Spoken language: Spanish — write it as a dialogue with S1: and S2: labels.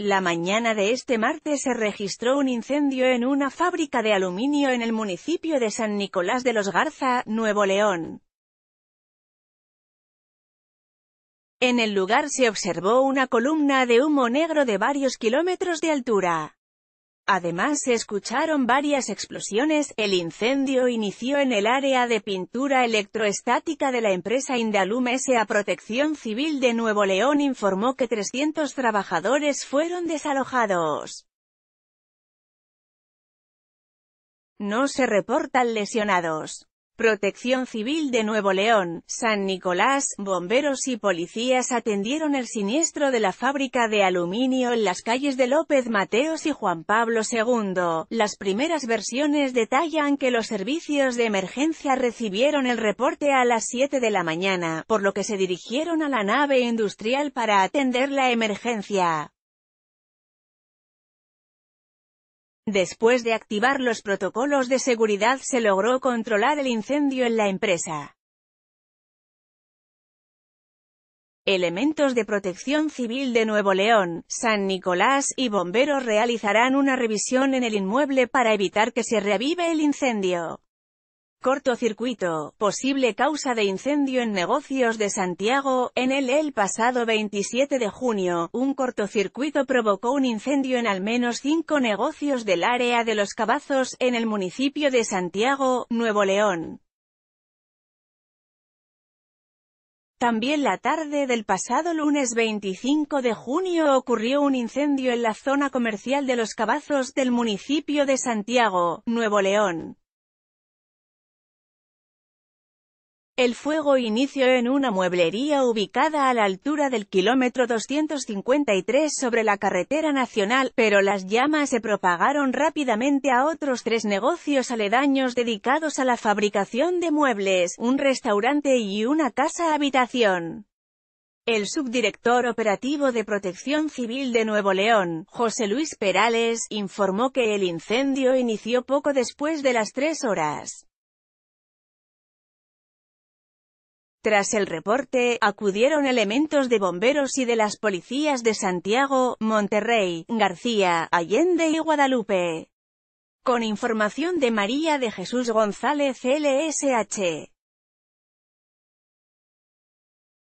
S1: La mañana de este martes se registró un incendio en una fábrica de aluminio en el municipio de San Nicolás de los Garza, Nuevo León. En el lugar se observó una columna de humo negro de varios kilómetros de altura. Además se escucharon varias explosiones, el incendio inició en el área de pintura electroestática de la empresa Indalum S.A. Protección Civil de Nuevo León informó que 300 trabajadores fueron desalojados. No se reportan lesionados. Protección Civil de Nuevo León, San Nicolás, bomberos y policías atendieron el siniestro de la fábrica de aluminio en las calles de López Mateos y Juan Pablo II. Las primeras versiones detallan que los servicios de emergencia recibieron el reporte a las 7 de la mañana, por lo que se dirigieron a la nave industrial para atender la emergencia. Después de activar los protocolos de seguridad se logró controlar el incendio en la empresa. Elementos de protección civil de Nuevo León, San Nicolás y bomberos realizarán una revisión en el inmueble para evitar que se reavive el incendio. Cortocircuito, posible causa de incendio en negocios de Santiago, en el el pasado 27 de junio, un cortocircuito provocó un incendio en al menos cinco negocios del área de Los Cabazos, en el municipio de Santiago, Nuevo León. También la tarde del pasado lunes 25 de junio ocurrió un incendio en la zona comercial de Los Cabazos del municipio de Santiago, Nuevo León. El fuego inició en una mueblería ubicada a la altura del kilómetro 253 sobre la carretera nacional, pero las llamas se propagaron rápidamente a otros tres negocios aledaños dedicados a la fabricación de muebles, un restaurante y una casa-habitación. El subdirector operativo de Protección Civil de Nuevo León, José Luis Perales, informó que el incendio inició poco después de las tres horas. Tras el reporte, acudieron elementos de bomberos y de las policías de Santiago, Monterrey, García, Allende y Guadalupe. Con información de María de Jesús González LSH.